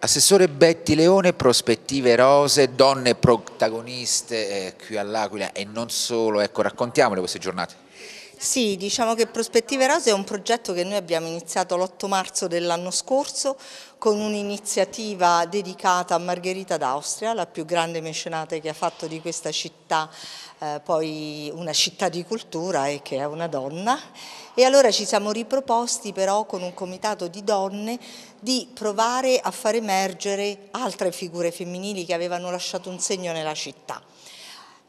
Assessore Betti Leone, prospettive rose, donne protagoniste eh, qui all'Aquila e non solo, ecco raccontiamole queste giornate. Sì, diciamo che Prospettive Rose è un progetto che noi abbiamo iniziato l'8 marzo dell'anno scorso con un'iniziativa dedicata a Margherita d'Austria, la più grande mecenate che ha fatto di questa città, eh, poi una città di cultura e che è una donna. E allora ci siamo riproposti però con un comitato di donne di provare a far emergere altre figure femminili che avevano lasciato un segno nella città.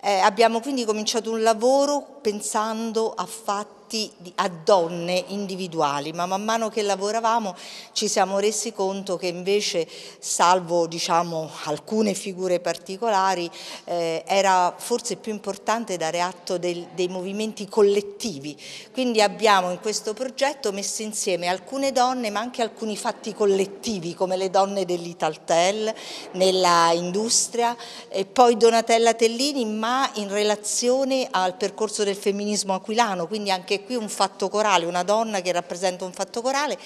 Eh, abbiamo quindi cominciato un lavoro pensando a fatti a donne individuali, ma man mano che lavoravamo ci siamo resi conto che invece, salvo diciamo, alcune figure particolari, eh, era forse più importante dare atto del, dei movimenti collettivi. Quindi abbiamo in questo progetto messo insieme alcune donne, ma anche alcuni fatti collettivi, come le donne dell'Italtel, nella industria, e poi Donatella Tellini, ma in relazione al percorso del del femminismo aquilano, quindi anche qui un fatto corale, una donna che rappresenta un fatto corale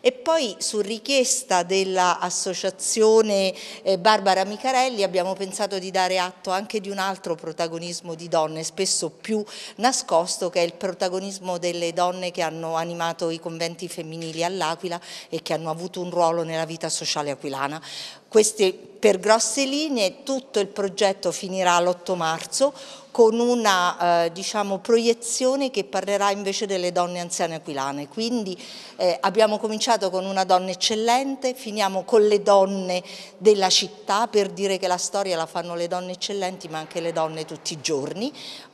e poi su richiesta dell'associazione eh, Barbara Micarelli abbiamo pensato di dare atto anche di un altro protagonismo di donne, spesso più nascosto, che è il protagonismo delle donne che hanno animato i conventi femminili all'Aquila e che hanno avuto un ruolo nella vita sociale aquilana. Queste per grosse linee tutto il progetto finirà l'8 marzo con una eh, diciamo, proiezione che parlerà invece delle donne anziane aquilane. Quindi eh, abbiamo cominciato con una donna eccellente, finiamo con le donne della città per dire che la storia la fanno le donne eccellenti ma anche le donne tutti i giorni.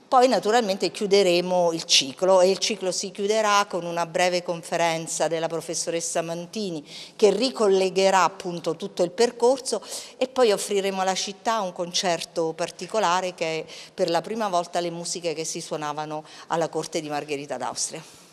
Poi naturalmente chiuderemo il ciclo e il ciclo si chiuderà con una breve conferenza della professoressa Mantini che ricollegherà appunto tutto il percorso e poi offriremo alla città un concerto particolare che è per la prima volta le musiche che si suonavano alla corte di Margherita d'Austria.